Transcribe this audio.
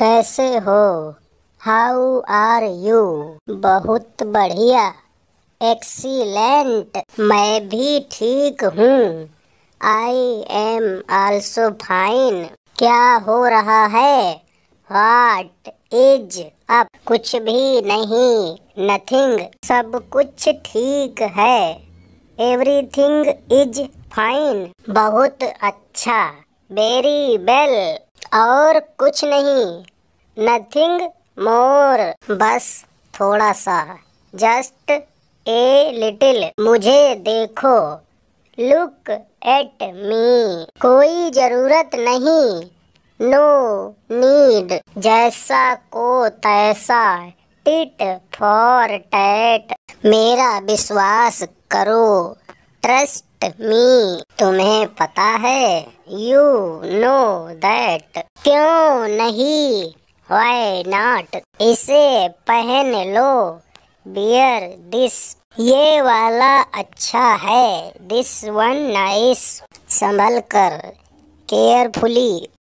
कैसे हो how are you बहुत बढ़िया एक्सीलेंट मैं भी ठीक हूँ आई एम आल्सो फाइन क्या हो रहा है वाट इज अब कुछ भी नहीं नथिंग सब कुछ ठीक है एवरीथिंग इज फाइन बहुत अच्छा वेरी वेल और कुछ नहीं नथिंग मोर बस थोड़ा सा जस्ट ए लिटिल मुझे देखो लुक एट मी कोई ज़रूरत नहीं नो नीड जैसा को तैसा टिट फॉर टैट मेरा विश्वास करो ट्रस्ट मी तुम्हें पता है यू नो दैट क्यों नहीं वाई नॉट इसे पहन लो बियर दिस ये वाला अच्छा है दिस वन नाइस संभल कर केयरफुली